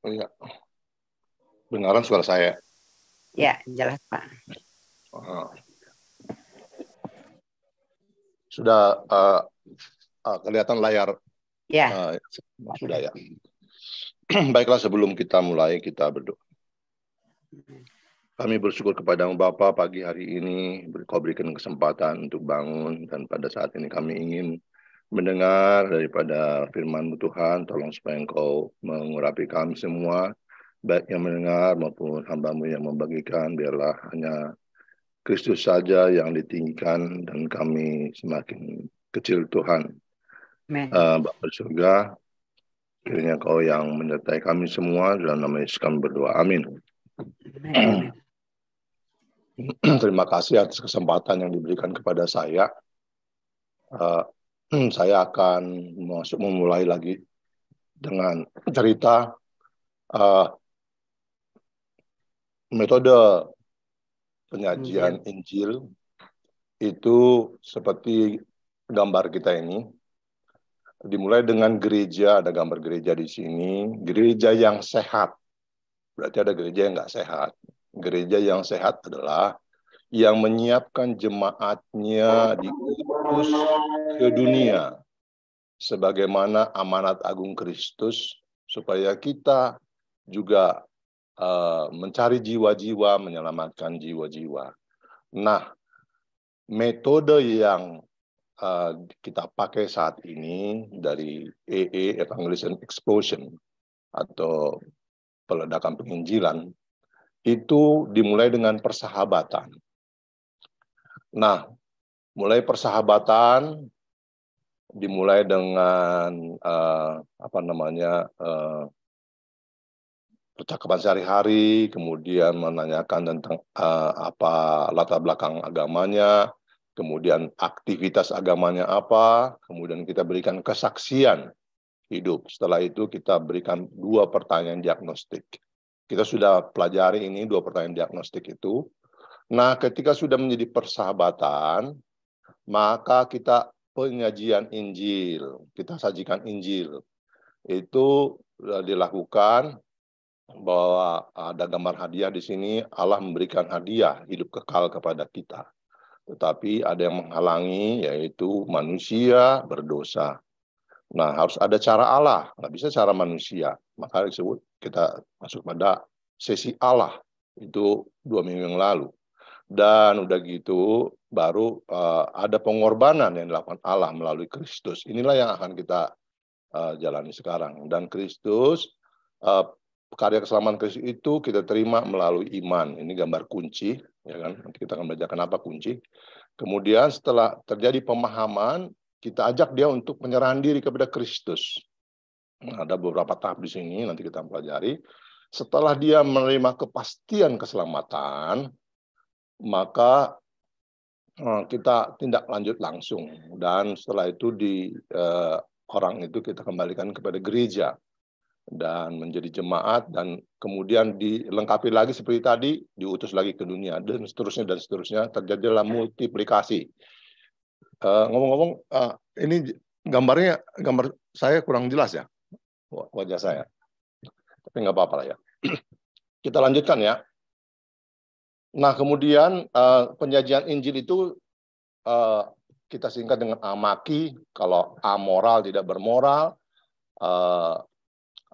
Oh, iya. Benaran suara saya? Ya, jelas Pak. Oh. sudah uh, uh, kelihatan layar? Ya. Uh, sudah ya. Baiklah sebelum kita mulai kita berdoa. Kami bersyukur kepada Bapak pagi hari ini, kau berikan kesempatan untuk bangun dan pada saat ini kami ingin mendengar daripada firman Tuhan, tolong supaya engkau mengurapi kami semua, baik yang mendengar maupun hambamu yang membagikan, biarlah hanya Kristus saja yang ditinggikan dan kami semakin kecil Tuhan. Uh, Bapa surga, kiranya kau yang menyertai kami semua dalam nama Yesus kami berdoa. Amin. Terima kasih atas kesempatan yang diberikan kepada saya. Uh, Hmm, saya akan masuk memulai lagi dengan cerita uh, metode penyajian Injil. Injil itu seperti gambar kita ini dimulai dengan gereja ada gambar gereja di sini gereja yang sehat berarti ada gereja yang nggak sehat gereja yang sehat adalah yang menyiapkan jemaatnya oh. di diutus ke dunia sebagaimana amanat agung Kristus supaya kita juga uh, mencari jiwa-jiwa, menyelamatkan jiwa-jiwa. Nah, metode yang uh, kita pakai saat ini dari EE Evangelism Explosion atau peledakan penginjilan itu dimulai dengan persahabatan Nah, mulai persahabatan dimulai dengan uh, apa namanya uh, percakapan sehari-hari, kemudian menanyakan tentang uh, apa latar belakang agamanya, kemudian aktivitas agamanya apa, kemudian kita berikan kesaksian hidup. Setelah itu kita berikan dua pertanyaan diagnostik. Kita sudah pelajari ini dua pertanyaan diagnostik itu Nah, ketika sudah menjadi persahabatan, maka kita penyajian Injil, kita sajikan Injil. Itu e, dilakukan bahwa ada gambar hadiah di sini Allah memberikan hadiah hidup kekal kepada kita. Tetapi ada yang menghalangi yaitu manusia berdosa. Nah, harus ada cara Allah, nggak bisa cara manusia. Maka disebut kita masuk pada sesi Allah itu dua minggu yang lalu dan udah gitu baru uh, ada pengorbanan yang dilakukan Allah melalui Kristus. Inilah yang akan kita uh, jalani sekarang. Dan Kristus uh, karya keselamatan Kristus itu kita terima melalui iman. Ini gambar kunci, ya kan? Nanti kita akan belajar kenapa kunci. Kemudian setelah terjadi pemahaman, kita ajak dia untuk menyerahkan diri kepada Kristus. Nah, ada beberapa tahap di sini nanti kita pelajari. Setelah dia menerima kepastian keselamatan, maka eh, kita tindak lanjut langsung dan setelah itu di eh, orang itu kita kembalikan kepada gereja dan menjadi jemaat dan kemudian dilengkapi lagi seperti tadi diutus lagi ke dunia dan seterusnya dan seterusnya terjadilah multiplikasi ngomong eh, ngomong-ngomong eh, ini gambarnya gambar saya kurang jelas ya wajah saya tapi nggak apa-apa lah ya kita lanjutkan ya Nah, kemudian uh, penyajian Injil itu uh, kita singkat dengan amaki, kalau amoral tidak bermoral, uh,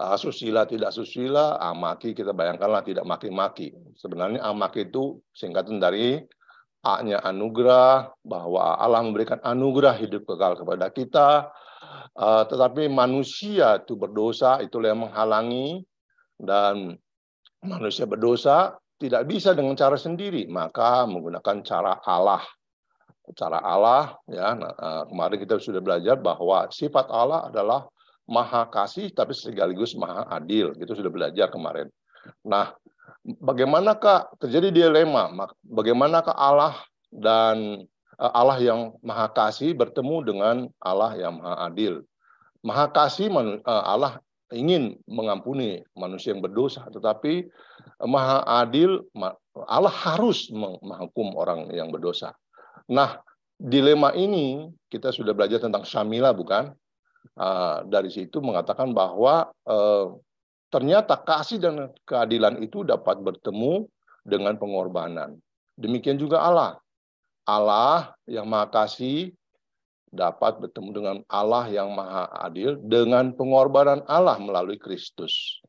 asusila tidak susila, amaki kita bayangkanlah tidak maki-maki. Sebenarnya amaki itu singkatan dari A-nya anugerah, bahwa Allah memberikan anugerah hidup kekal kepada kita. Uh, tetapi manusia itu berdosa, itulah yang menghalangi dan manusia berdosa tidak bisa dengan cara sendiri, maka menggunakan cara Allah. Cara Allah, ya nah, eh, kemarin kita sudah belajar bahwa sifat Allah adalah maha kasih tapi sekaligus maha adil. Itu sudah belajar kemarin. Nah, bagaimanakah terjadi dilema? Bagaimanakah Allah dan eh, Allah yang maha kasih bertemu dengan Allah yang maha adil? Maha kasih eh, Allah ingin mengampuni manusia yang berdosa, tetapi maha adil, Allah harus menghukum orang yang berdosa. Nah, dilema ini kita sudah belajar tentang Syamila, bukan? Ah, dari situ mengatakan bahwa eh, ternyata kasih dan keadilan itu dapat bertemu dengan pengorbanan. Demikian juga Allah. Allah yang maha kasih dapat bertemu dengan Allah yang maha adil dengan pengorbanan Allah melalui Kristus.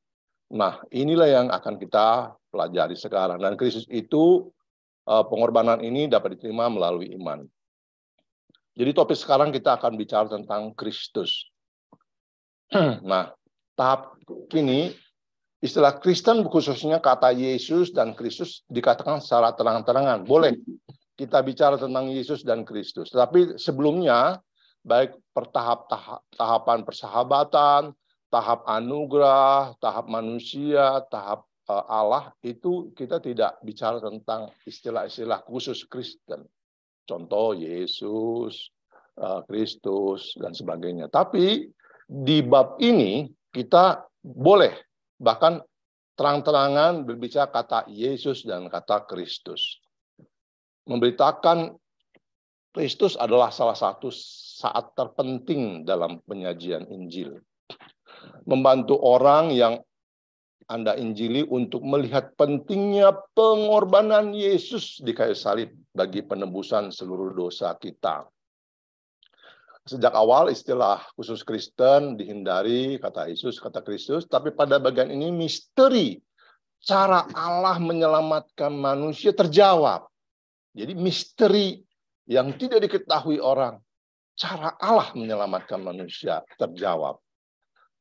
Nah, inilah yang akan kita pelajari sekarang. Dan Kristus itu eh, pengorbanan ini dapat diterima melalui iman. Jadi topik sekarang kita akan bicara tentang Kristus. Nah, tahap kini istilah Kristen khususnya kata Yesus dan Kristus dikatakan secara terang-terangan. Boleh kita bicara tentang Yesus dan Kristus. Tetapi sebelumnya baik pertahap tahapan persahabatan, tahap anugerah, tahap manusia, tahap eh, Allah itu kita tidak bicara tentang istilah-istilah khusus Kristen. Contoh Yesus, eh, Kristus dan sebagainya. Tapi di bab ini kita boleh bahkan terang-terangan berbicara kata Yesus dan kata Kristus. Memberitakan Kristus adalah salah satu saat terpenting dalam penyajian Injil membantu orang yang Anda injili untuk melihat pentingnya pengorbanan Yesus di kayu salib bagi penebusan seluruh dosa kita. Sejak awal istilah khusus Kristen dihindari kata Yesus, kata Kristus, tapi pada bagian ini misteri cara Allah menyelamatkan manusia terjawab. Jadi misteri yang tidak diketahui orang, cara Allah menyelamatkan manusia terjawab.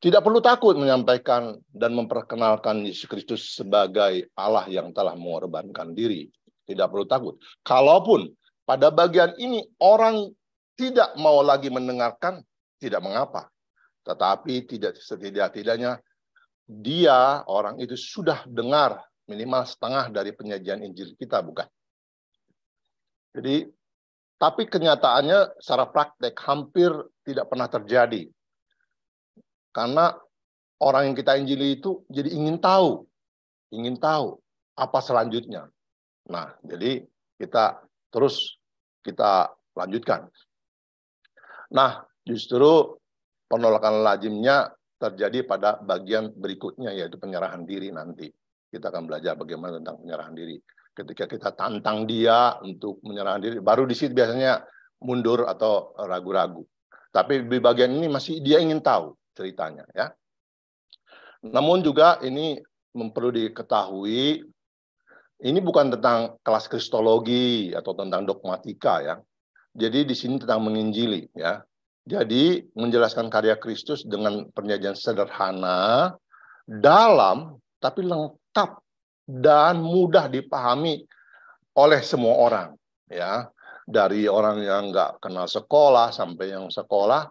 Tidak perlu takut menyampaikan dan memperkenalkan Yesus Kristus sebagai Allah yang telah mengorbankan diri. Tidak perlu takut. Kalaupun pada bagian ini orang tidak mau lagi mendengarkan, tidak mengapa. Tetapi tidak setidak-tidaknya dia orang itu sudah dengar minimal setengah dari penyajian Injil kita, bukan? Jadi tapi kenyataannya secara praktek hampir tidak pernah terjadi karena orang yang kita injili itu jadi ingin tahu, ingin tahu apa selanjutnya. Nah, jadi kita terus kita lanjutkan. Nah, justru penolakan lazimnya terjadi pada bagian berikutnya yaitu penyerahan diri nanti. Kita akan belajar bagaimana tentang penyerahan diri. Ketika kita tantang dia untuk menyerahkan diri, baru di situ biasanya mundur atau ragu-ragu. Tapi di bagian ini masih dia ingin tahu ceritanya ya. Namun juga ini perlu diketahui ini bukan tentang kelas kristologi atau tentang dogmatika ya. Jadi di sini tentang menginjili ya. Jadi menjelaskan karya Kristus dengan pernyataan sederhana, dalam tapi lengkap dan mudah dipahami oleh semua orang ya dari orang yang nggak kenal sekolah sampai yang sekolah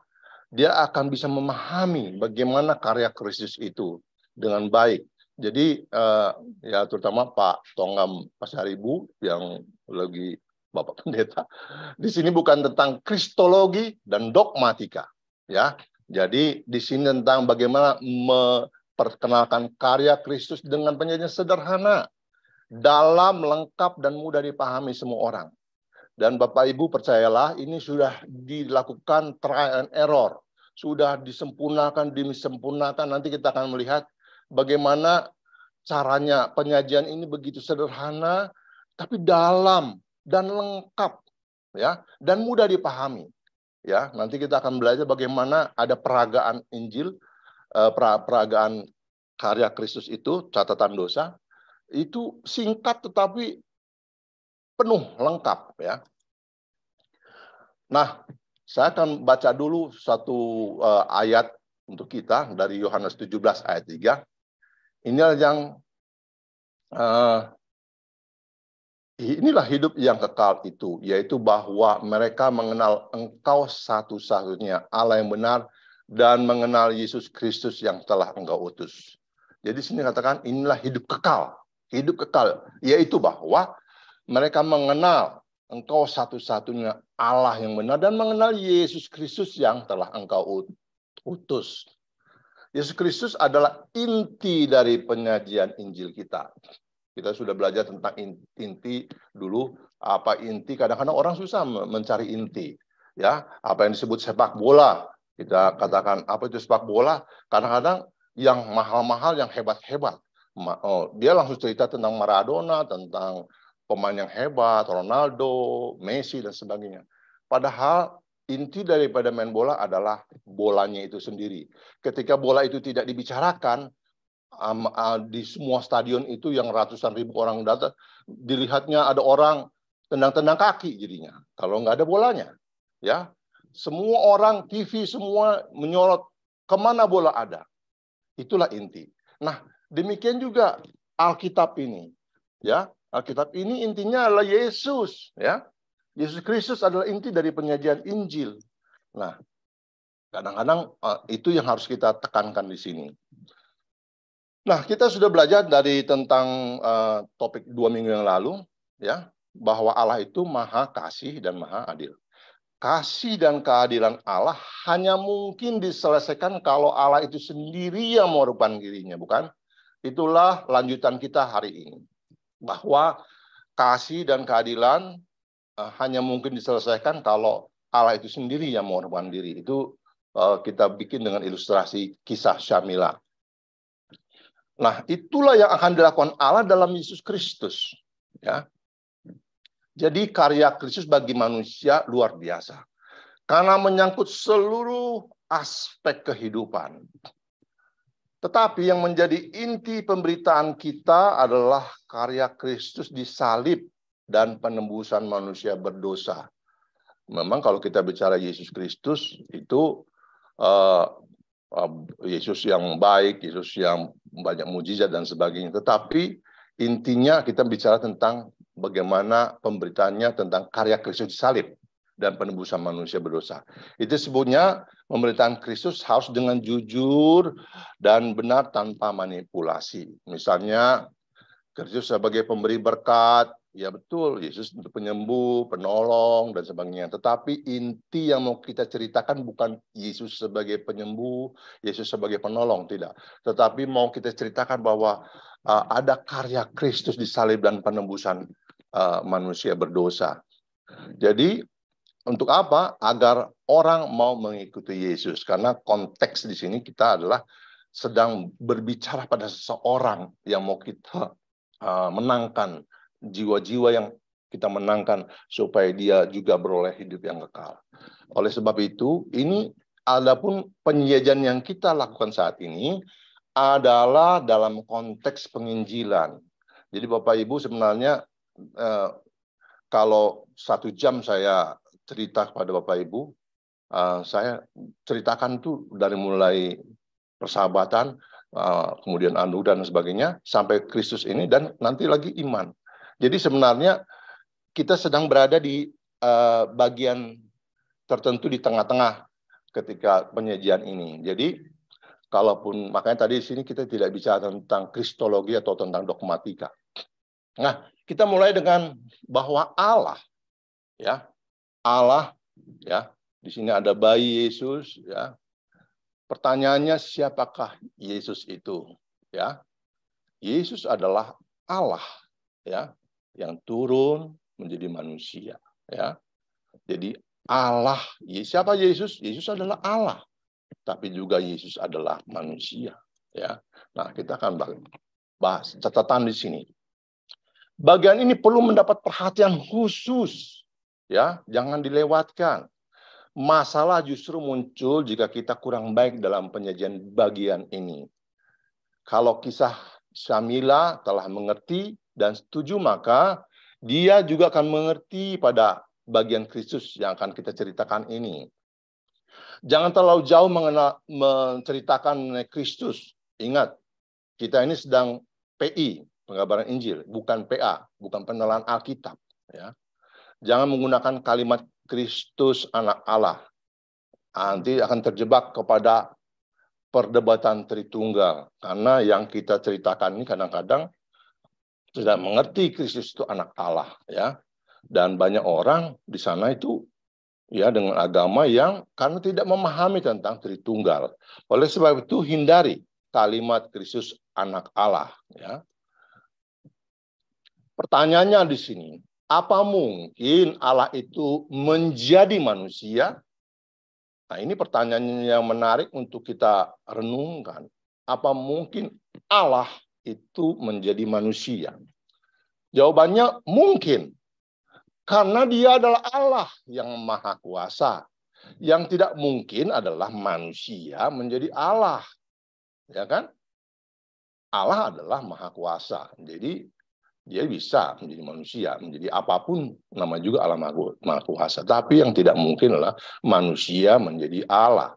dia akan bisa memahami bagaimana karya Kristus itu dengan baik. Jadi uh, ya terutama Pak Tongam Pasaribu yang lagi Bapak Pendeta, di sini bukan tentang kristologi dan dogmatika, ya. Jadi di sini tentang bagaimana memperkenalkan karya Kristus dengan penyajian sederhana, dalam, lengkap dan mudah dipahami semua orang. Dan Bapak Ibu percayalah ini sudah dilakukan trial and error sudah disempurnakan, disempurnakan. Nanti kita akan melihat bagaimana caranya penyajian ini begitu sederhana tapi dalam dan lengkap ya dan mudah dipahami ya nanti kita akan belajar bagaimana ada peragaan Injil eh, peragaan karya Kristus itu catatan dosa itu singkat tetapi penuh lengkap ya nah saya akan baca dulu satu uh, ayat untuk kita dari Yohanes 17 ayat 3. Inilah yang uh, inilah hidup yang kekal itu, yaitu bahwa mereka mengenal engkau satu-satunya Allah yang benar dan mengenal Yesus Kristus yang telah engkau utus. Jadi sini katakan inilah hidup kekal, hidup kekal, yaitu bahwa mereka mengenal Engkau satu-satunya Allah yang benar dan mengenal Yesus Kristus yang telah engkau utus. Yesus Kristus adalah inti dari penyajian Injil kita. Kita sudah belajar tentang inti dulu apa inti. Kadang-kadang orang susah mencari inti. Ya, apa yang disebut sepak bola. Kita katakan apa itu sepak bola? Kadang-kadang yang mahal-mahal, yang hebat-hebat. Oh, dia langsung cerita tentang Maradona, tentang pemain yang hebat, Ronaldo, Messi dan sebagainya. Padahal inti daripada main bola adalah bolanya itu sendiri. Ketika bola itu tidak dibicarakan um, uh, di semua stadion itu yang ratusan ribu orang datang, dilihatnya ada orang tendang-tendang kaki jadinya. Kalau nggak ada bolanya, ya semua orang TV semua menyorot kemana bola ada. Itulah inti. Nah, demikian juga Alkitab ini. Ya, Alkitab ini intinya adalah Yesus, ya. Yesus Kristus adalah inti dari penyajian Injil. Nah, kadang-kadang eh, itu yang harus kita tekankan di sini. Nah, kita sudah belajar dari tentang uh, topik dua minggu yang lalu, ya, bahwa Allah itu maha kasih dan maha adil. Kasih dan keadilan Allah hanya mungkin diselesaikan kalau Allah itu sendiri yang merupakan dirinya, bukan? Itulah lanjutan kita hari ini bahwa kasih dan keadilan uh, hanya mungkin diselesaikan kalau Allah itu sendiri yang mengorbankan diri. Itu uh, kita bikin dengan ilustrasi kisah Syamila. Nah, itulah yang akan dilakukan Allah dalam Yesus Kristus. Ya. Jadi karya Kristus bagi manusia luar biasa. Karena menyangkut seluruh aspek kehidupan. Tetapi yang menjadi inti pemberitaan kita adalah karya Kristus di salib dan penembusan manusia berdosa. Memang kalau kita bicara Yesus Kristus itu uh, uh, Yesus yang baik, Yesus yang banyak mujizat dan sebagainya. Tetapi intinya kita bicara tentang bagaimana pemberitaannya tentang karya Kristus di salib dan penebusan manusia berdosa. Itu sebutnya pemberitaan Kristus harus dengan jujur dan benar tanpa manipulasi. Misalnya Kristus sebagai pemberi berkat, ya betul, Yesus untuk penyembuh, penolong, dan sebagainya. Tetapi inti yang mau kita ceritakan bukan Yesus sebagai penyembuh, Yesus sebagai penolong, tidak. Tetapi mau kita ceritakan bahwa uh, ada karya Kristus di salib dan penembusan uh, manusia berdosa. Jadi untuk apa? Agar orang mau mengikuti Yesus. Karena konteks di sini kita adalah sedang berbicara pada seseorang yang mau kita uh, menangkan jiwa-jiwa yang kita menangkan supaya dia juga beroleh hidup yang kekal. Oleh sebab itu, ini adapun penyajian yang kita lakukan saat ini adalah dalam konteks penginjilan. Jadi Bapak Ibu sebenarnya eh, kalau satu jam saya cerita kepada Bapak Ibu, uh, saya ceritakan tuh dari mulai persahabatan, uh, kemudian anu dan sebagainya, sampai Kristus ini dan nanti lagi iman. Jadi sebenarnya kita sedang berada di uh, bagian tertentu di tengah-tengah ketika penyajian ini. Jadi kalaupun makanya tadi di sini kita tidak bicara tentang kristologi atau tentang dogmatika. Nah, kita mulai dengan bahwa Allah ya Allah ya di sini ada bayi Yesus ya pertanyaannya siapakah Yesus itu ya Yesus adalah Allah ya yang turun menjadi manusia ya jadi Allah siapa Yesus Yesus adalah Allah tapi juga Yesus adalah manusia ya nah kita akan bahas catatan di sini bagian ini perlu mendapat perhatian khusus ya jangan dilewatkan. Masalah justru muncul jika kita kurang baik dalam penyajian bagian ini. Kalau kisah Syamila telah mengerti dan setuju, maka dia juga akan mengerti pada bagian Kristus yang akan kita ceritakan ini. Jangan terlalu jauh mengenal, menceritakan Kristus. Ingat, kita ini sedang PI, pengabaran Injil, bukan PA, bukan penelan Alkitab. Ya. Jangan menggunakan kalimat Kristus anak Allah. Nanti akan terjebak kepada perdebatan Tritunggal. Karena yang kita ceritakan ini kadang-kadang tidak mengerti Kristus itu anak Allah. ya Dan banyak orang di sana itu ya dengan agama yang karena tidak memahami tentang Tritunggal. Oleh sebab itu hindari kalimat Kristus anak Allah ya. Pertanyaannya di sini, apa mungkin Allah itu menjadi manusia? Nah, ini pertanyaan yang menarik untuk kita renungkan. Apa mungkin Allah itu menjadi manusia? Jawabannya mungkin. Karena dia adalah Allah yang maha kuasa. Yang tidak mungkin adalah manusia menjadi Allah. Ya kan? Allah adalah maha kuasa. Jadi dia bisa menjadi manusia, menjadi apapun nama juga Allah Maha Kuasa. Tapi yang tidak mungkin adalah manusia menjadi Allah.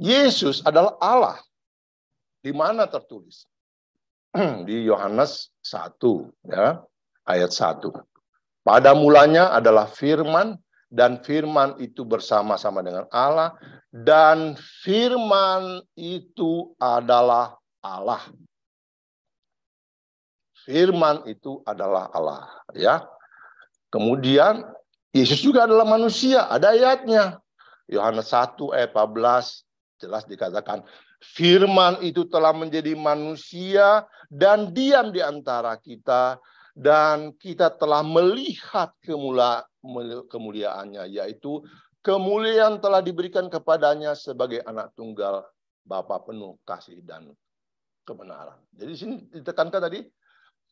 Yesus adalah Allah. Di mana tertulis? Di Yohanes 1 ya, ayat 1. Pada mulanya adalah firman dan firman itu bersama-sama dengan Allah dan firman itu adalah Allah. Firman itu adalah Allah, ya. Kemudian Yesus juga adalah manusia, ada ayatnya. Yohanes 1 ayat 14 jelas dikatakan, firman itu telah menjadi manusia dan diam di antara kita dan kita telah melihat kemula, kemuliaannya yaitu kemuliaan telah diberikan kepadanya sebagai anak tunggal Bapa penuh kasih dan kebenaran. Jadi sini ditekankan tadi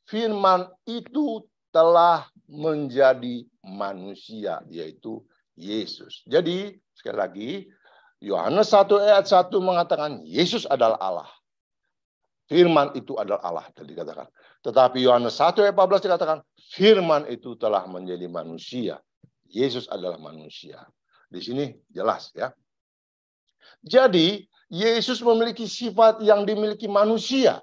firman itu telah menjadi manusia, yaitu Yesus. Jadi, sekali lagi, Yohanes 1 ayat 1 mengatakan Yesus adalah Allah. Firman itu adalah Allah tadi dikatakan. Tetapi Yohanes 1 ayat 14 dikatakan firman itu telah menjadi manusia. Yesus adalah manusia. Di sini jelas ya. Jadi Yesus memiliki sifat yang dimiliki manusia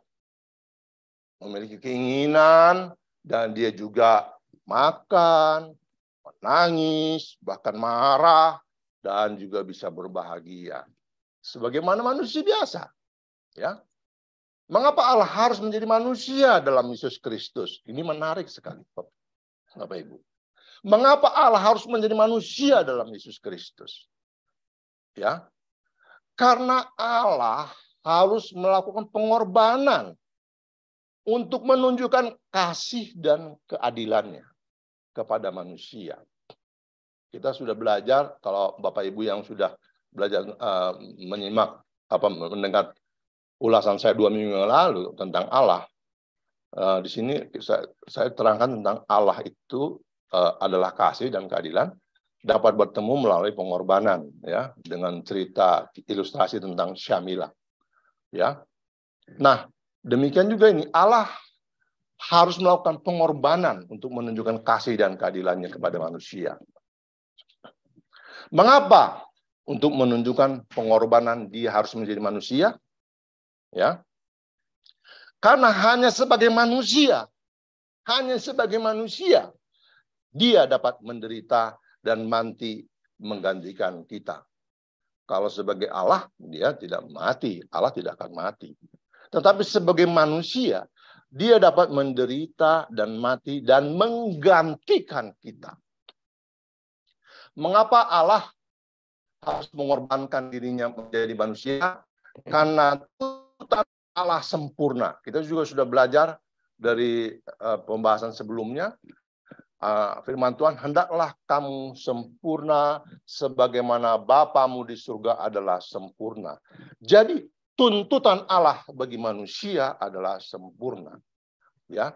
memiliki keinginan, dan dia juga makan, menangis, bahkan marah, dan juga bisa berbahagia. Sebagaimana manusia biasa. ya. Mengapa Allah harus menjadi manusia dalam Yesus Kristus? Ini menarik sekali, Bapak Ibu. Mengapa Allah harus menjadi manusia dalam Yesus Kristus? Ya, karena Allah harus melakukan pengorbanan untuk menunjukkan kasih dan keadilannya kepada manusia. Kita sudah belajar kalau Bapak Ibu yang sudah belajar uh, menyimak apa mendengar ulasan saya dua minggu yang lalu tentang Allah. Uh, di sini saya, saya terangkan tentang Allah itu uh, adalah kasih dan keadilan dapat bertemu melalui pengorbanan ya dengan cerita ilustrasi tentang Syamila ya. Nah, Demikian juga ini, Allah harus melakukan pengorbanan untuk menunjukkan kasih dan keadilannya kepada manusia. Mengapa? Untuk menunjukkan pengorbanan dia harus menjadi manusia. Ya. Karena hanya sebagai manusia, hanya sebagai manusia dia dapat menderita dan mati menggantikan kita. Kalau sebagai Allah, dia tidak mati. Allah tidak akan mati. Tetapi sebagai manusia, dia dapat menderita dan mati dan menggantikan kita. Mengapa Allah harus mengorbankan dirinya menjadi manusia? Karena tuntutan Allah sempurna. Kita juga sudah belajar dari eh, pembahasan sebelumnya. Eh, firman Tuhan, hendaklah kamu sempurna sebagaimana Bapamu di surga adalah sempurna. Jadi tuntutan Allah bagi manusia adalah sempurna. Ya.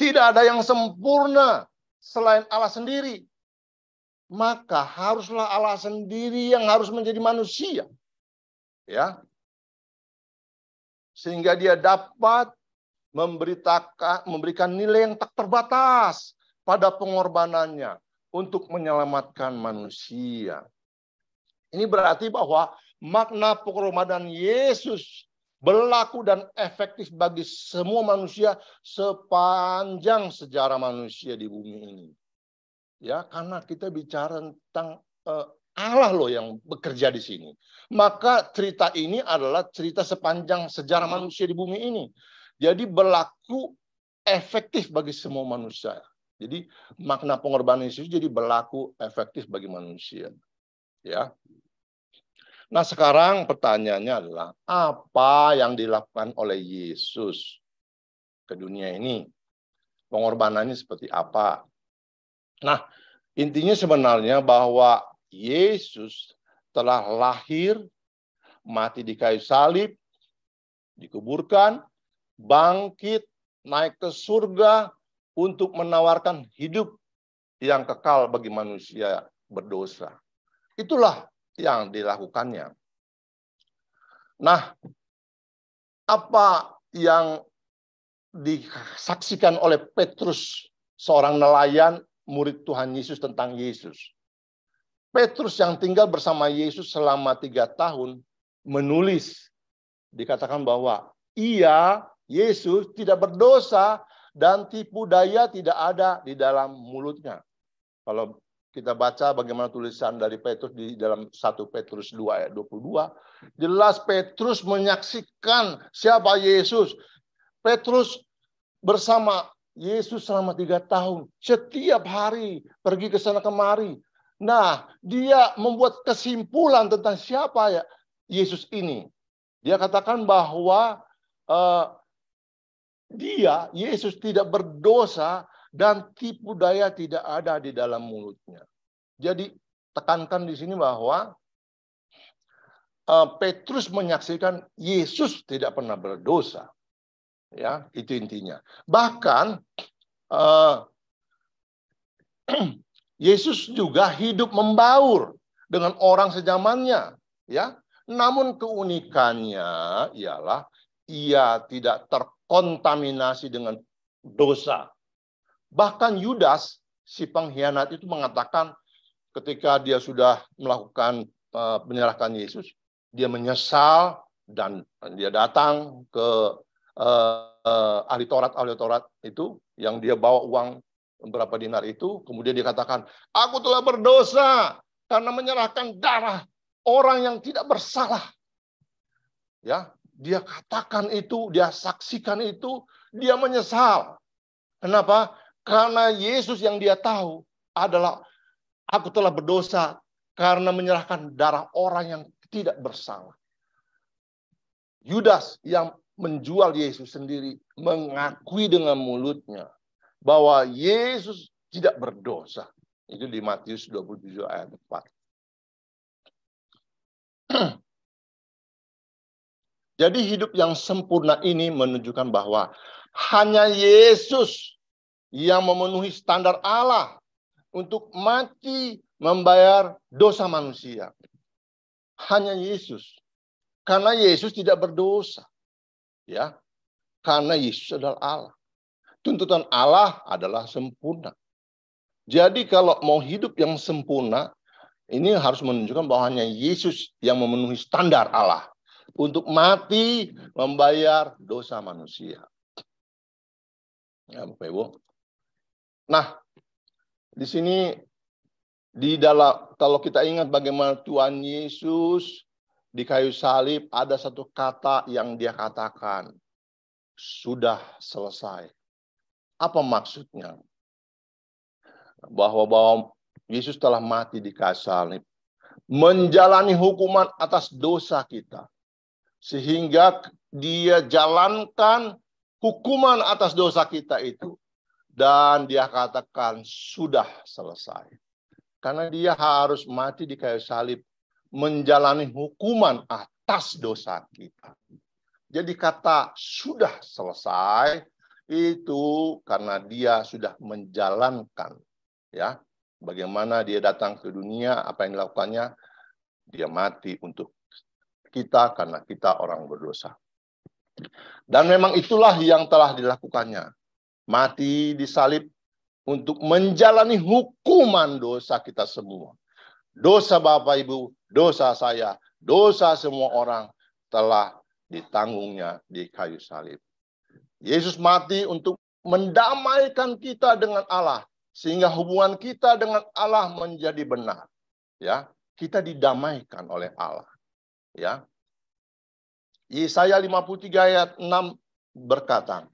Tidak ada yang sempurna selain Allah sendiri. Maka haruslah Allah sendiri yang harus menjadi manusia. Ya. Sehingga dia dapat memberitakan memberikan nilai yang tak terbatas pada pengorbanannya untuk menyelamatkan manusia. Ini berarti bahwa makna pengorbanan Yesus berlaku dan efektif bagi semua manusia sepanjang sejarah manusia di bumi ini. Ya, karena kita bicara tentang uh, Allah loh yang bekerja di sini. Maka cerita ini adalah cerita sepanjang sejarah hmm. manusia di bumi ini. Jadi berlaku efektif bagi semua manusia. Jadi makna pengorbanan Yesus jadi berlaku efektif bagi manusia. Ya. Nah sekarang pertanyaannya adalah apa yang dilakukan oleh Yesus ke dunia ini? Pengorbanannya seperti apa? Nah intinya sebenarnya bahwa Yesus telah lahir, mati di kayu salib, dikuburkan, bangkit, naik ke surga untuk menawarkan hidup yang kekal bagi manusia berdosa. Itulah yang dilakukannya. Nah, apa yang disaksikan oleh Petrus, seorang nelayan murid Tuhan Yesus tentang Yesus? Petrus yang tinggal bersama Yesus selama tiga tahun menulis, dikatakan bahwa ia, Yesus, tidak berdosa dan tipu daya tidak ada di dalam mulutnya. Kalau kita baca bagaimana tulisan dari Petrus di dalam 1 Petrus 2 ayat 22, jelas Petrus menyaksikan siapa Yesus. Petrus bersama Yesus selama tiga tahun, setiap hari pergi ke sana kemari. Nah, dia membuat kesimpulan tentang siapa ya Yesus ini. Dia katakan bahwa uh, dia Yesus tidak berdosa dan tipu daya tidak ada di dalam mulutnya. Jadi tekankan di sini bahwa eh, Petrus menyaksikan Yesus tidak pernah berdosa. Ya, itu intinya. Bahkan uh, Yesus juga hidup membaur dengan orang sejamannya, ya. Namun keunikannya ialah ia tidak terkontaminasi dengan dosa Bahkan Yudas, si pengkhianat itu mengatakan ketika dia sudah melakukan eh, menyerahkan Yesus, dia menyesal dan dia datang ke uh, uh, ahli Taurat ahli Taurat itu yang dia bawa uang berapa dinar itu, kemudian dia katakan, aku telah berdosa karena menyerahkan darah orang yang tidak bersalah. Ya, dia katakan itu, dia saksikan itu, dia menyesal. Kenapa? Karena Yesus yang dia tahu adalah aku telah berdosa karena menyerahkan darah orang yang tidak bersalah. Yudas yang menjual Yesus sendiri mengakui dengan mulutnya bahwa Yesus tidak berdosa. Itu di Matius 27 ayat 4. Jadi hidup yang sempurna ini menunjukkan bahwa hanya Yesus yang memenuhi standar Allah untuk mati membayar dosa manusia. Hanya Yesus. Karena Yesus tidak berdosa. Ya. Karena Yesus adalah Allah. Tuntutan Allah adalah sempurna. Jadi kalau mau hidup yang sempurna, ini harus menunjukkan bahwa hanya Yesus yang memenuhi standar Allah untuk mati membayar dosa manusia. Ya, Bapak Ibu. Nah, di sini di dalam kalau kita ingat bagaimana Tuhan Yesus di kayu salib ada satu kata yang dia katakan sudah selesai. Apa maksudnya? Bahwa bahwa Yesus telah mati di kayu salib menjalani hukuman atas dosa kita sehingga dia jalankan hukuman atas dosa kita itu dan dia katakan, sudah selesai. Karena dia harus mati di kayu salib, menjalani hukuman atas dosa kita. Jadi kata sudah selesai itu karena dia sudah menjalankan ya bagaimana dia datang ke dunia apa yang dilakukannya dia mati untuk kita karena kita orang berdosa. Dan memang itulah yang telah dilakukannya mati di salib untuk menjalani hukuman dosa kita semua. Dosa Bapak Ibu, dosa saya, dosa semua orang telah ditanggungnya di kayu salib. Yesus mati untuk mendamaikan kita dengan Allah sehingga hubungan kita dengan Allah menjadi benar. Ya, kita didamaikan oleh Allah. Ya. Yesaya 53 ayat 6 berkata,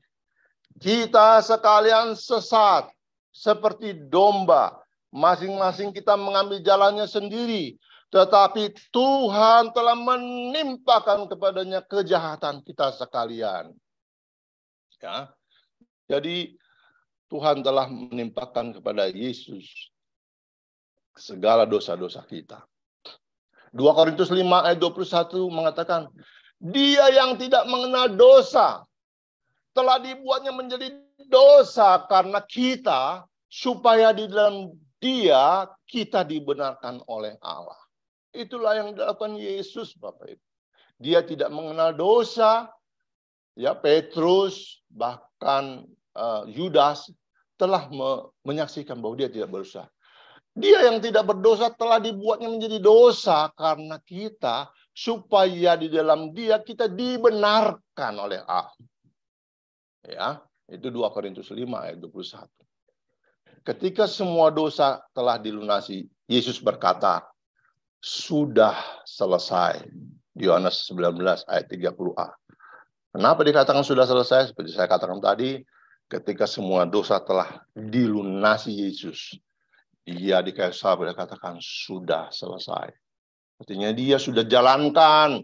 kita sekalian sesat seperti domba. Masing-masing kita mengambil jalannya sendiri. Tetapi Tuhan telah menimpakan kepadanya kejahatan kita sekalian. Ya. Jadi Tuhan telah menimpakan kepada Yesus segala dosa-dosa kita. 2 Korintus 5 ayat 21 mengatakan, dia yang tidak mengenal dosa telah dibuatnya menjadi dosa karena kita supaya di dalam dia kita dibenarkan oleh Allah. Itulah yang dilakukan Yesus Bapak Ibu. Dia tidak mengenal dosa. Ya Petrus bahkan uh, Yudas telah me menyaksikan bahwa dia tidak berdosa. Dia yang tidak berdosa telah dibuatnya menjadi dosa karena kita supaya di dalam dia kita dibenarkan oleh Allah. Ya, itu 2 Korintus 5 ayat 21. Ketika semua dosa telah dilunasi, Yesus berkata, sudah selesai. Yohanes 19 ayat 30a. Kenapa dikatakan sudah selesai? Seperti saya katakan tadi, ketika semua dosa telah dilunasi Yesus, dia di kayu salib dikatakan sudah selesai. Artinya dia sudah jalankan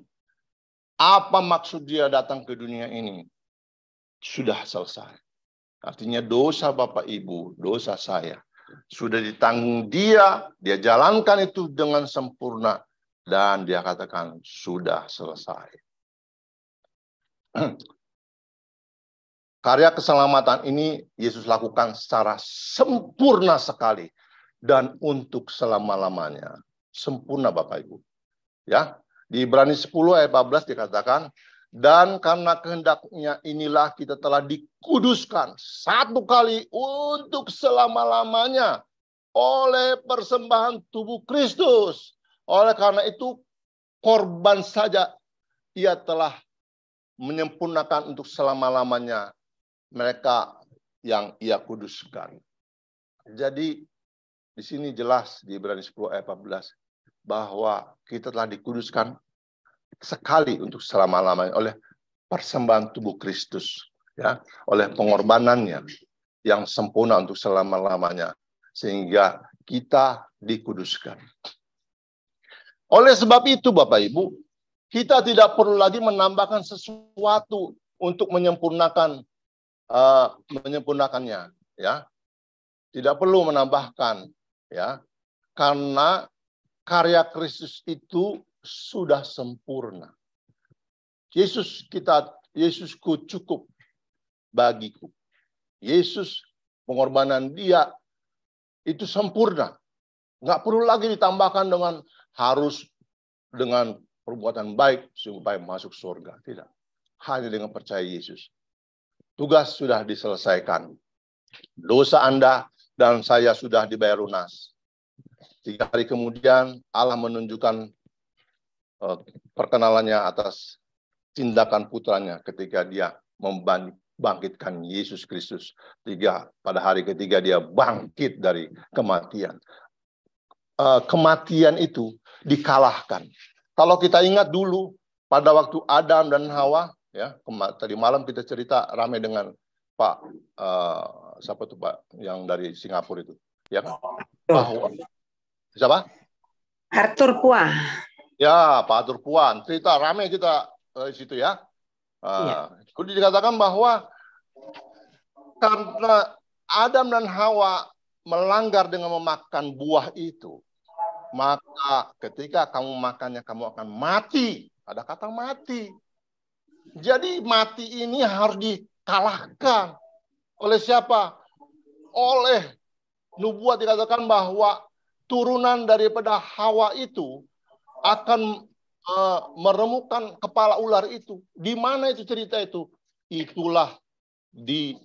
apa maksud dia datang ke dunia ini? sudah selesai. Artinya dosa Bapak Ibu, dosa saya sudah ditanggung dia, dia jalankan itu dengan sempurna dan dia katakan sudah selesai. Karya keselamatan ini Yesus lakukan secara sempurna sekali dan untuk selama-lamanya. Sempurna Bapak Ibu. Ya, di Ibrani 10 ayat 14 dikatakan dan karena kehendaknya inilah kita telah dikuduskan satu kali untuk selama-lamanya oleh persembahan tubuh Kristus. Oleh karena itu korban saja ia telah menyempurnakan untuk selama-lamanya mereka yang ia kuduskan. Jadi di sini jelas di Ibrani 10 ayat 14 bahwa kita telah dikuduskan sekali untuk selama-lamanya oleh persembahan tubuh Kristus ya oleh pengorbanannya yang sempurna untuk selama-lamanya sehingga kita dikuduskan. Oleh sebab itu Bapak Ibu, kita tidak perlu lagi menambahkan sesuatu untuk menyempurnakan uh, menyempurnakannya ya. Tidak perlu menambahkan ya. Karena karya Kristus itu sudah sempurna. Yesus kita Yesusku cukup bagiku. Yesus pengorbanan dia itu sempurna. Nggak perlu lagi ditambahkan dengan harus dengan perbuatan baik supaya masuk surga. Tidak. Hanya dengan percaya Yesus. Tugas sudah diselesaikan. Dosa Anda dan saya sudah dibayar lunas. Tiga hari kemudian Allah menunjukkan Eh, perkenalannya atas tindakan putranya ketika dia membangkitkan Yesus Kristus tiga pada hari ketiga dia bangkit dari kematian eh, kematian itu dikalahkan kalau kita ingat dulu pada waktu Adam dan Hawa ya tadi malam kita cerita ramai dengan Pak uh, siapa tuh Pak yang dari Singapura itu ya bahwa kan? oh. siapa Arthur Ya, Pak Atur Cerita rame kita uh, di situ ya. Uh, iya. dikatakan bahwa karena Adam dan Hawa melanggar dengan memakan buah itu, maka ketika kamu makannya kamu akan mati. Ada kata mati. Jadi mati ini harus dikalahkan oleh siapa? Oleh nubuat dikatakan bahwa turunan daripada Hawa itu akan uh, eh, meremukan kepala ular itu. Di mana itu cerita itu? Itulah di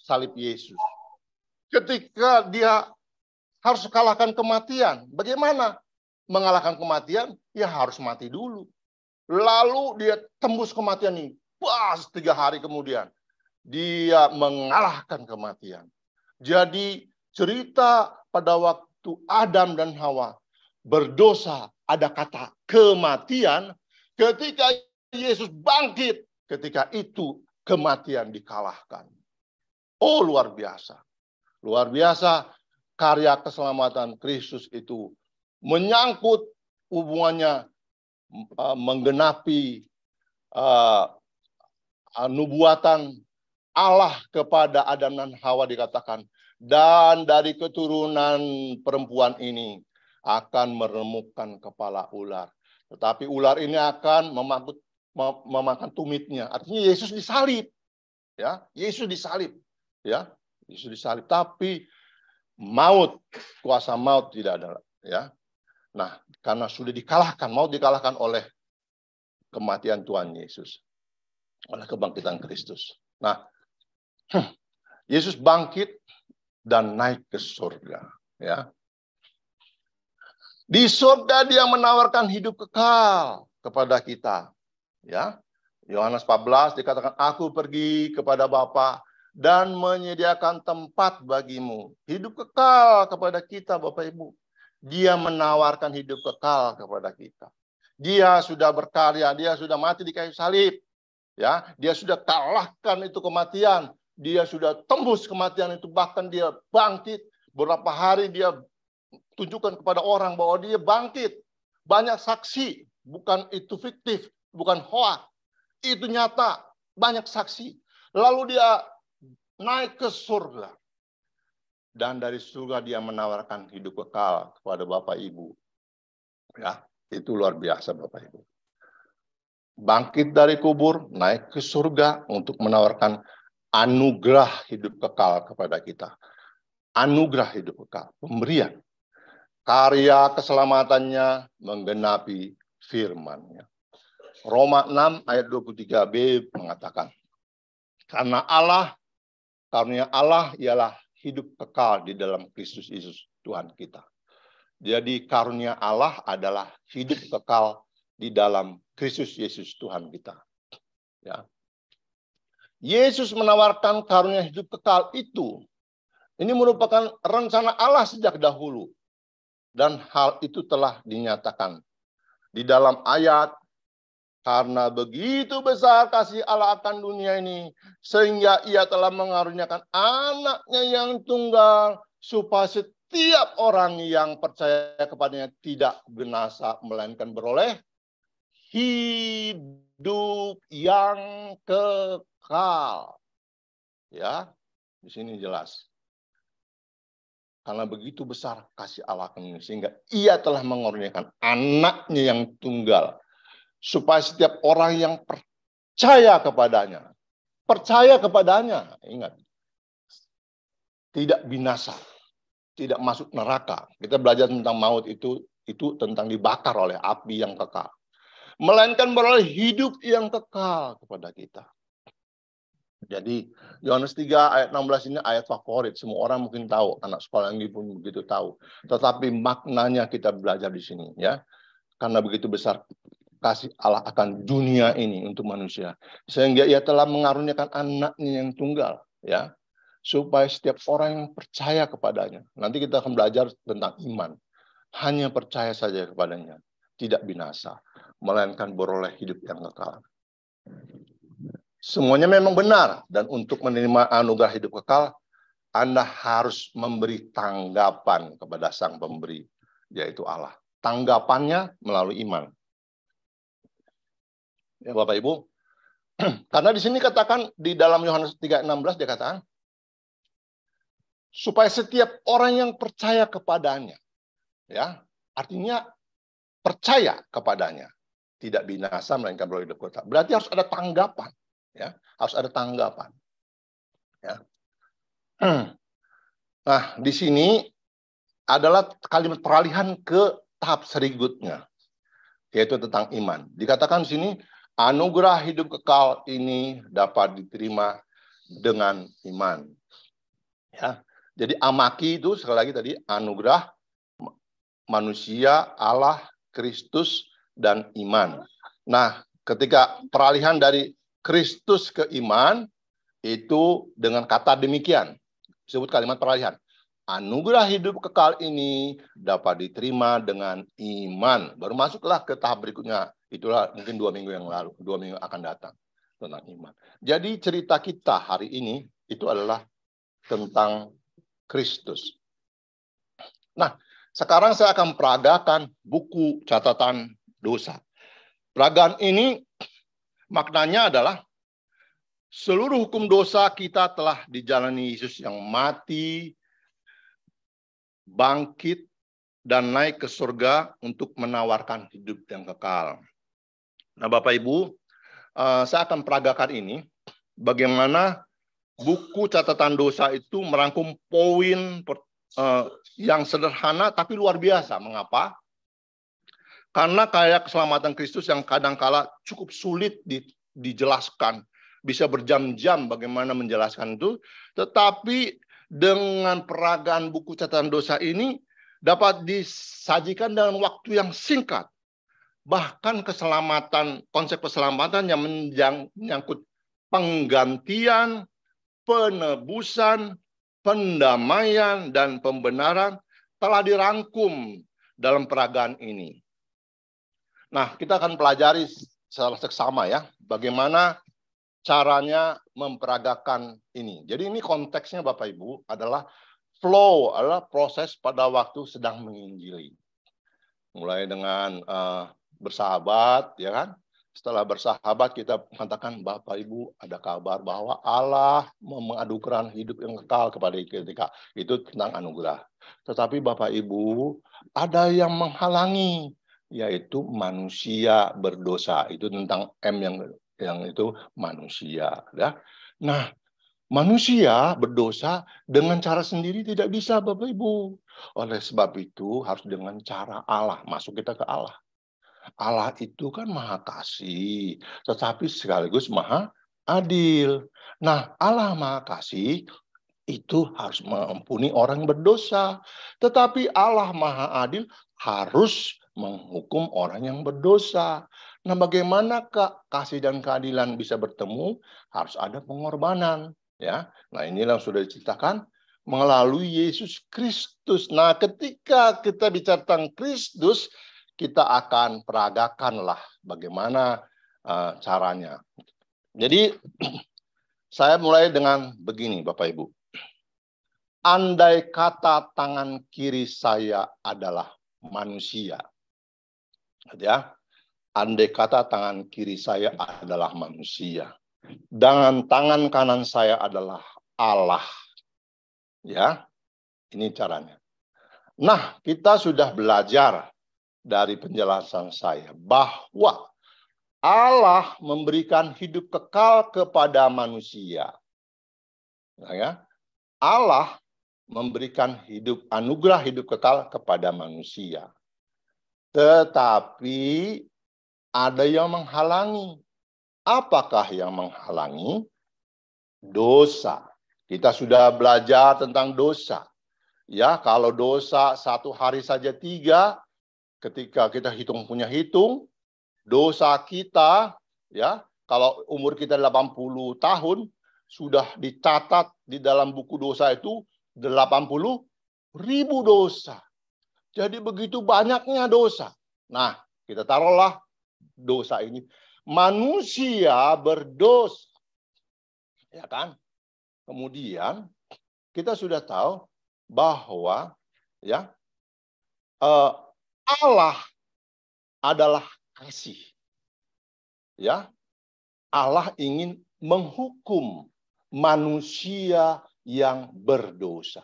salib Yesus. Ketika dia harus kalahkan kematian, bagaimana mengalahkan kematian? Ya harus mati dulu. Lalu dia tembus kematian ini. Pas tiga hari kemudian dia mengalahkan kematian. Jadi cerita pada waktu Adam dan Hawa berdosa, ada kata kematian, ketika Yesus bangkit, ketika itu kematian dikalahkan. Oh, luar biasa. Luar biasa karya keselamatan Kristus itu menyangkut hubungannya eh, menggenapi uh, nubuatan Allah kepada Adam dan Hawa dikatakan dan dari keturunan perempuan ini akan meremukkan kepala ular. Tetapi ular ini akan memakut, memakan tumitnya. Artinya Yesus disalib. Ya, Yesus disalib. Ya, Yesus disalib. Tapi maut, kuasa maut tidak ada. Ya, Nah, karena sudah dikalahkan, maut dikalahkan oleh kematian Tuhan Yesus, oleh kebangkitan Kristus. Nah, Yesus bangkit dan naik ke surga, ya. Di surga dia menawarkan hidup kekal kepada kita. Ya. Yohanes 14 dikatakan aku pergi kepada Bapa dan menyediakan tempat bagimu. Hidup kekal kepada kita Bapak Ibu. Dia menawarkan hidup kekal kepada kita. Dia sudah berkarya, dia sudah mati di kayu salib. Ya, dia sudah kalahkan itu kematian, dia sudah tembus kematian itu bahkan dia bangkit. Beberapa hari dia tunjukkan kepada orang bahwa dia bangkit. Banyak saksi, bukan itu fiktif, bukan hoak. Itu nyata, banyak saksi. Lalu dia naik ke surga. Dan dari surga dia menawarkan hidup kekal kepada Bapak Ibu. Ya, itu luar biasa Bapak Ibu. Bangkit dari kubur, naik ke surga untuk menawarkan anugerah hidup kekal kepada kita. Anugerah hidup kekal, pemberian karya keselamatannya menggenapi firman Roma 6 ayat 23b mengatakan, karena Allah, karena Allah ialah hidup kekal di dalam Kristus Yesus Tuhan kita. Jadi karunia Allah adalah hidup kekal di dalam Kristus Yesus Tuhan kita. Ya. Yesus menawarkan karunia hidup kekal itu. Ini merupakan rencana Allah sejak dahulu dan hal itu telah dinyatakan di dalam ayat karena begitu besar kasih Allah akan dunia ini sehingga ia telah mengaruniakan anaknya yang tunggal supaya setiap orang yang percaya kepadanya tidak binasa melainkan beroleh hidup yang kekal. Ya, di sini jelas karena begitu besar kasih Allah kami sehingga ia telah mengorbankan anaknya yang tunggal supaya setiap orang yang percaya kepadanya percaya kepadanya ingat tidak binasa tidak masuk neraka kita belajar tentang maut itu itu tentang dibakar oleh api yang kekal melainkan beroleh hidup yang kekal kepada kita jadi Yohanes 3 ayat 16 ini ayat favorit. Semua orang mungkin tahu, anak sekolah ini pun begitu tahu. Tetapi maknanya kita belajar di sini ya. Karena begitu besar kasih Allah akan dunia ini untuk manusia. Sehingga ia telah mengaruniakan anaknya yang tunggal. ya Supaya setiap orang yang percaya kepadanya. Nanti kita akan belajar tentang iman. Hanya percaya saja kepadanya. Tidak binasa. Melainkan beroleh hidup yang kekal. Semuanya memang benar dan untuk menerima anugerah hidup kekal Anda harus memberi tanggapan kepada Sang Pemberi yaitu Allah. Tanggapannya melalui iman. Ya Bapak Ibu, karena di sini katakan di dalam Yohanes 3:16 dia katakan supaya setiap orang yang percaya kepadanya ya, artinya percaya kepadanya tidak binasa melainkan beroleh hidup kekal. Berarti harus ada tanggapan ya harus ada tanggapan ya nah di sini adalah kalimat peralihan ke tahap serigutnya yaitu tentang iman dikatakan di sini anugerah hidup kekal ini dapat diterima dengan iman ya jadi amaki itu sekali lagi tadi anugerah manusia Allah Kristus dan iman nah ketika peralihan dari Kristus ke iman itu dengan kata demikian. sebut kalimat peralihan. Anugerah hidup kekal ini dapat diterima dengan iman. Baru masuklah ke tahap berikutnya. Itulah mungkin dua minggu yang lalu, dua minggu akan datang tentang iman. Jadi cerita kita hari ini itu adalah tentang Kristus. Nah, sekarang saya akan peragakan buku catatan dosa. Peragaan ini Maknanya adalah seluruh hukum dosa kita telah dijalani Yesus yang mati, bangkit, dan naik ke surga untuk menawarkan hidup yang kekal. Nah, Bapak Ibu, eh, saya akan peragakan ini bagaimana buku catatan dosa itu merangkum poin eh, yang sederhana tapi luar biasa. Mengapa? Karena kayak keselamatan Kristus yang kadang-kala cukup sulit di, dijelaskan. Bisa berjam-jam bagaimana menjelaskan itu. Tetapi dengan peragaan buku catatan dosa ini dapat disajikan dalam waktu yang singkat. Bahkan keselamatan, konsep keselamatan yang menyangkut penggantian, penebusan, pendamaian, dan pembenaran telah dirangkum dalam peragaan ini. Nah, kita akan pelajari secara seksama ya, bagaimana caranya memperagakan ini. Jadi ini konteksnya Bapak Ibu adalah flow adalah proses pada waktu sedang menginjili. Mulai dengan uh, bersahabat, ya kan? Setelah bersahabat kita mengatakan Bapak Ibu ada kabar bahwa Allah mengadukan hidup yang kekal kepada kita. Itu tentang anugerah. Tetapi Bapak Ibu ada yang menghalangi yaitu manusia berdosa. Itu tentang M yang yang itu manusia, ya. Nah, manusia berdosa dengan cara sendiri tidak bisa Bapak Ibu. Oleh sebab itu harus dengan cara Allah. Masuk kita ke Allah. Allah itu kan maha kasih, tetapi sekaligus maha adil. Nah, Allah maha kasih itu harus mengampuni orang berdosa. Tetapi Allah Maha Adil harus menghukum orang yang berdosa. Nah, bagaimana Kak kasih dan keadilan bisa bertemu? Harus ada pengorbanan, ya. Nah, ini yang sudah diceritakan melalui Yesus Kristus. Nah, ketika kita bicara tentang Kristus, kita akan peragakanlah bagaimana uh, caranya. Jadi saya mulai dengan begini Bapak Ibu. Andai kata tangan kiri saya adalah manusia, Ya, andai kata tangan kiri saya adalah manusia, dengan tangan kanan saya adalah Allah. Ya, ini caranya. Nah, kita sudah belajar dari penjelasan saya bahwa Allah memberikan hidup kekal kepada manusia. Nah, ya, Allah memberikan hidup anugerah hidup kekal kepada manusia. Tetapi ada yang menghalangi. Apakah yang menghalangi? Dosa. Kita sudah belajar tentang dosa. Ya, kalau dosa satu hari saja tiga, ketika kita hitung punya hitung, dosa kita, ya, kalau umur kita 80 tahun, sudah dicatat di dalam buku dosa itu 80 ribu dosa. Jadi begitu banyaknya dosa. Nah, kita taruhlah dosa ini. Manusia berdosa. Ya kan? Kemudian kita sudah tahu bahwa ya eh, Allah adalah kasih. Ya. Allah ingin menghukum manusia yang berdosa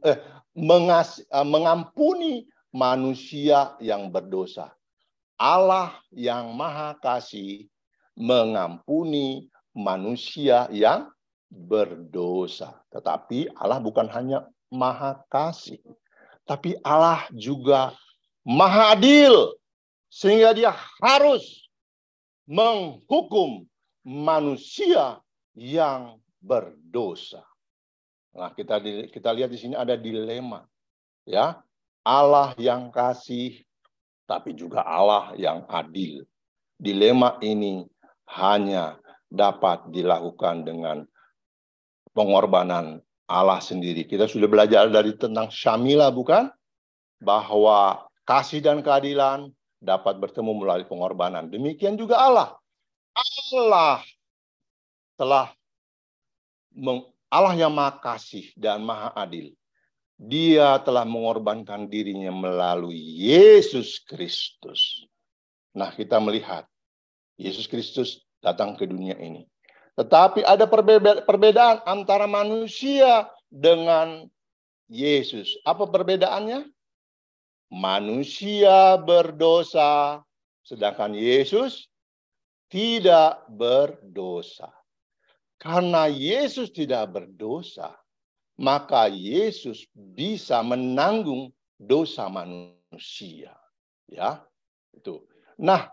eh, mengas, eh, mengampuni manusia yang berdosa. Allah yang Maha Kasih mengampuni manusia yang berdosa. Tetapi Allah bukan hanya Maha Kasih, tapi Allah juga Maha Adil, sehingga Dia harus menghukum manusia yang berdosa. Nah, kita kita lihat di sini ada dilema. Ya. Allah yang kasih tapi juga Allah yang adil. Dilema ini hanya dapat dilakukan dengan pengorbanan Allah sendiri. Kita sudah belajar dari tentang Syamila bukan? Bahwa kasih dan keadilan dapat bertemu melalui pengorbanan. Demikian juga Allah. Allah telah Allah yang Maha Kasih dan Maha Adil. Dia telah mengorbankan dirinya melalui Yesus Kristus. Nah, kita melihat Yesus Kristus datang ke dunia ini. Tetapi ada perbedaan antara manusia dengan Yesus. Apa perbedaannya? Manusia berdosa, sedangkan Yesus tidak berdosa. Karena Yesus tidak berdosa, maka Yesus bisa menanggung dosa manusia. Ya, itu. Nah,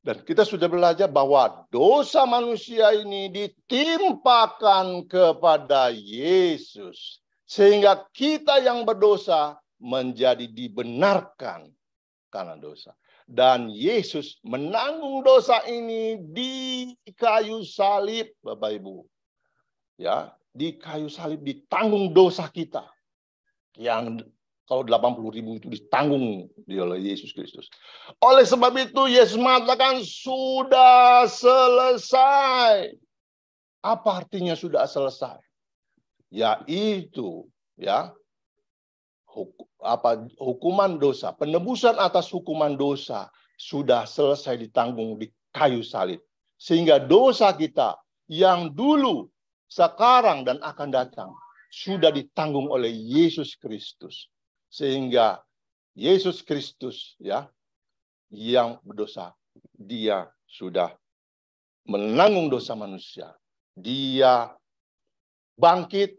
dan kita sudah belajar bahwa dosa manusia ini ditimpakan kepada Yesus. Sehingga kita yang berdosa menjadi dibenarkan karena dosa. Dan Yesus menanggung dosa ini di kayu salib, Bapak Ibu. Ya, di kayu salib ditanggung dosa kita. Yang kalau 80 ribu itu ditanggung oleh Yesus Kristus. Oleh sebab itu Yesus mengatakan sudah selesai. Apa artinya sudah selesai? Yaitu ya apa hukuman dosa, penebusan atas hukuman dosa sudah selesai ditanggung di kayu salib. Sehingga dosa kita yang dulu, sekarang dan akan datang sudah ditanggung oleh Yesus Kristus. Sehingga Yesus Kristus ya yang berdosa, dia sudah menanggung dosa manusia. Dia bangkit,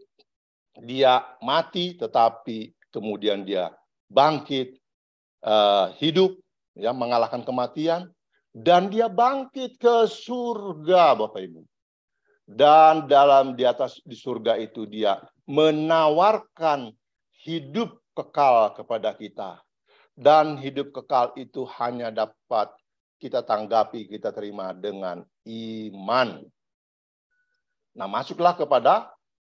dia mati tetapi kemudian dia bangkit uh, hidup ya mengalahkan kematian dan dia bangkit ke surga Bapak Ibu. Dan dalam di atas di surga itu dia menawarkan hidup kekal kepada kita. Dan hidup kekal itu hanya dapat kita tanggapi, kita terima dengan iman. Nah, masuklah kepada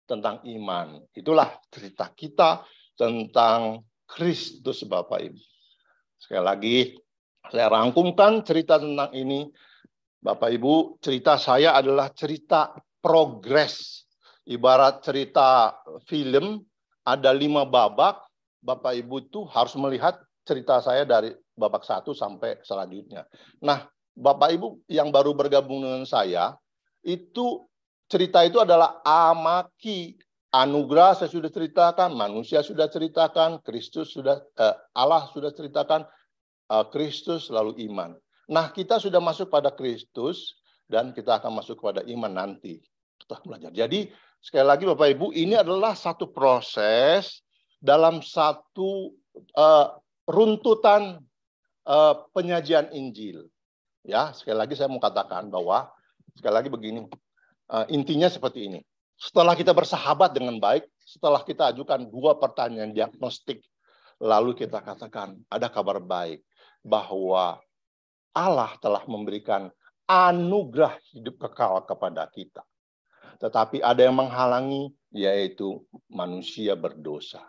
tentang iman. Itulah cerita kita tentang Kristus Bapak Ibu. Sekali lagi, saya rangkumkan cerita tentang ini. Bapak Ibu, cerita saya adalah cerita progres. Ibarat cerita film, ada lima babak. Bapak Ibu itu harus melihat cerita saya dari babak satu sampai selanjutnya. Nah, Bapak Ibu yang baru bergabung dengan saya, itu cerita itu adalah amaki Anugerah saya sudah ceritakan, manusia sudah ceritakan, Kristus sudah eh, Allah sudah ceritakan, eh, Kristus lalu iman. Nah, kita sudah masuk pada Kristus dan kita akan masuk kepada iman nanti. Kita belajar. Jadi, sekali lagi Bapak Ibu, ini adalah satu proses dalam satu eh, runtutan eh, penyajian Injil. Ya, sekali lagi saya mau katakan bahwa sekali lagi begini, eh, intinya seperti ini setelah kita bersahabat dengan baik, setelah kita ajukan dua pertanyaan diagnostik, lalu kita katakan ada kabar baik bahwa Allah telah memberikan anugerah hidup kekal kepada kita. Tetapi ada yang menghalangi, yaitu manusia berdosa.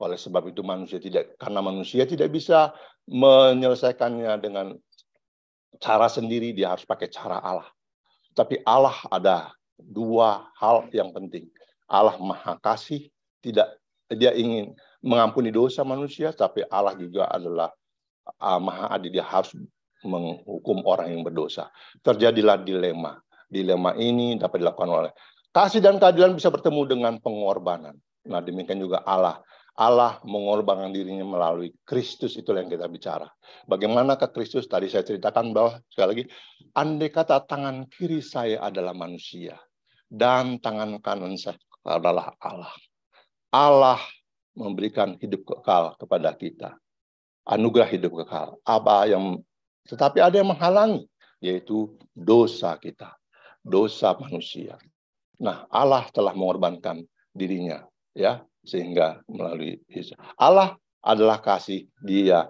Oleh sebab itu manusia tidak karena manusia tidak bisa menyelesaikannya dengan cara sendiri, dia harus pakai cara Allah. Tapi Allah ada dua hal yang penting. Allah Maha Kasih, tidak dia ingin mengampuni dosa manusia, tapi Allah juga adalah uh, Maha Adil, dia harus menghukum orang yang berdosa. Terjadilah dilema. Dilema ini dapat dilakukan oleh kasih dan keadilan bisa bertemu dengan pengorbanan. Nah, demikian juga Allah Allah mengorbankan dirinya melalui Kristus itulah yang kita bicara. Bagaimanakah Kristus? Tadi saya ceritakan bahwa sekali lagi, andai kata tangan kiri saya adalah manusia dan tangan kanan saya adalah Allah. Allah memberikan hidup kekal kepada kita. Anugerah hidup kekal. Apa yang tetapi ada yang menghalangi yaitu dosa kita, dosa manusia. Nah, Allah telah mengorbankan dirinya ya sehingga melalui Yesus. Allah adalah kasih. Dia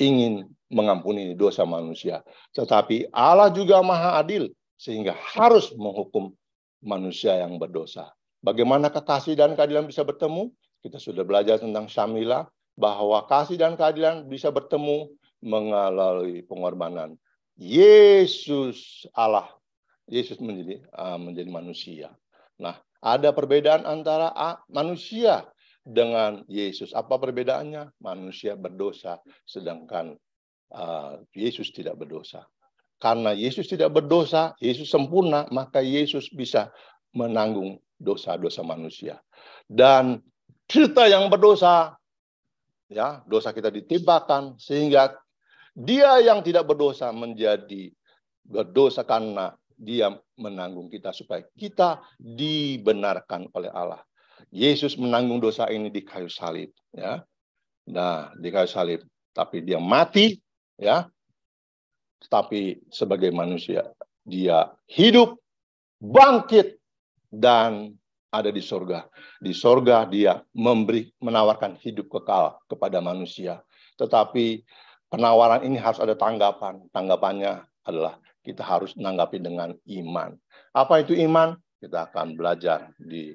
ingin mengampuni dosa manusia. Tetapi Allah juga maha adil sehingga harus menghukum manusia yang berdosa. Bagaimana kekasih dan keadilan bisa bertemu? Kita sudah belajar tentang Syamila bahwa kasih dan keadilan bisa bertemu melalui pengorbanan. Yesus Allah, Yesus menjadi uh, menjadi manusia. Nah, ada perbedaan antara manusia dengan Yesus. Apa perbedaannya? Manusia berdosa, sedangkan uh, Yesus tidak berdosa. Karena Yesus tidak berdosa, Yesus sempurna, maka Yesus bisa menanggung dosa-dosa manusia. Dan kita yang berdosa, ya dosa kita ditimpakan sehingga dia yang tidak berdosa menjadi berdosa karena dia menanggung kita supaya kita dibenarkan oleh Allah. Yesus menanggung dosa ini di kayu salib, ya. Nah, di kayu salib, tapi dia mati, ya. Tapi sebagai manusia, dia hidup, bangkit dan ada di sorga. Di sorga dia memberi menawarkan hidup kekal kepada manusia. Tetapi penawaran ini harus ada tanggapan. Tanggapannya adalah kita harus menanggapi dengan iman. Apa itu iman? Kita akan belajar di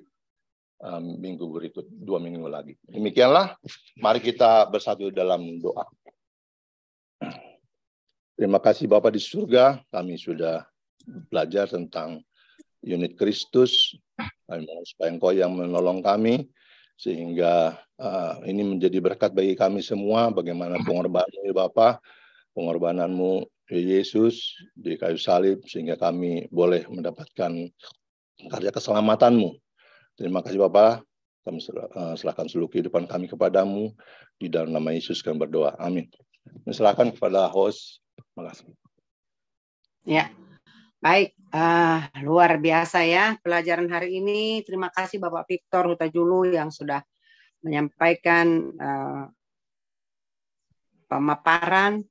um, minggu berikut, dua minggu lagi. Demikianlah, mari kita bersatu dalam doa. Terima kasih Bapak di surga, kami sudah belajar tentang unit Kristus. Kami mohon supaya Engkau yang menolong kami, sehingga uh, ini menjadi berkat bagi kami semua, bagaimana pengorbanan ya Bapak, pengorbananmu Yesus di kayu salib sehingga kami boleh mendapatkan karya keselamatanmu. Terima kasih Bapa. Kami eh, serahkan seluruh kehidupan kami kepadamu. Di dalam nama Yesus kami berdoa. Amin. Silakan kepada host. Makasih. Ya, Baik, uh, luar biasa ya pelajaran hari ini. Terima kasih Bapak Victor Hutajulu yang sudah menyampaikan uh, pemaparan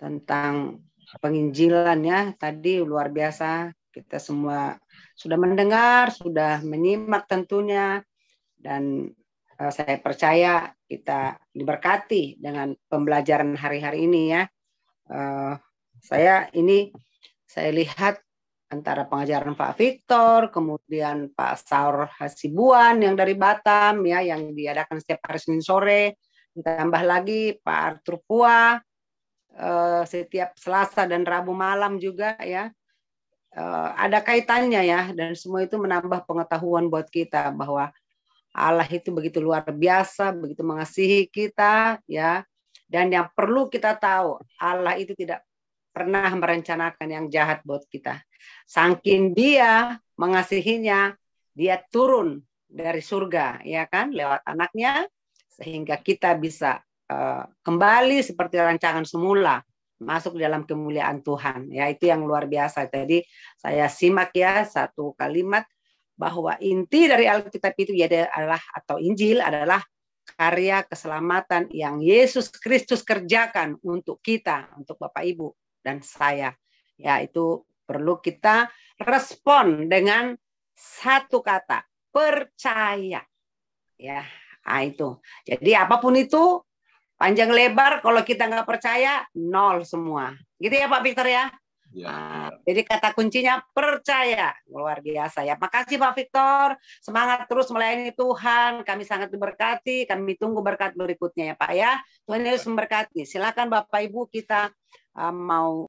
tentang Penginjilan ya tadi luar biasa. Kita semua sudah mendengar, sudah menyimak tentunya dan eh, saya percaya kita diberkati dengan pembelajaran hari-hari ini ya. Eh, saya ini saya lihat antara pengajaran Pak Victor, kemudian Pak Saur Hasibuan yang dari Batam ya yang diadakan setiap hari Senin sore, ditambah lagi Pak Arthur Pua, Eh, setiap Selasa dan Rabu malam juga ya eh, ada kaitannya ya dan semua itu menambah pengetahuan buat kita bahwa Allah itu begitu luar biasa, begitu mengasihi kita ya. Dan yang perlu kita tahu, Allah itu tidak pernah merencanakan yang jahat buat kita. Sangkin dia mengasihinya, dia turun dari surga ya kan lewat anaknya sehingga kita bisa Eh, kembali seperti rancangan semula masuk dalam kemuliaan Tuhan ya itu yang luar biasa jadi saya simak ya satu kalimat bahwa inti dari Alkitab itu ya adalah atau Injil adalah karya keselamatan yang Yesus Kristus kerjakan untuk kita untuk Bapak Ibu dan saya ya itu perlu kita respon dengan satu kata percaya ya nah, itu jadi apapun itu Panjang lebar kalau kita nggak percaya nol semua. Gitu ya Pak Victor ya? Ya. Nah, jadi kata kuncinya percaya luar biasa ya. Makasih Pak Victor, semangat terus melayani Tuhan. Kami sangat diberkati. Kami tunggu berkat berikutnya ya Pak ya. Tuhan Yesus memberkati. Silakan Bapak Ibu kita uh, mau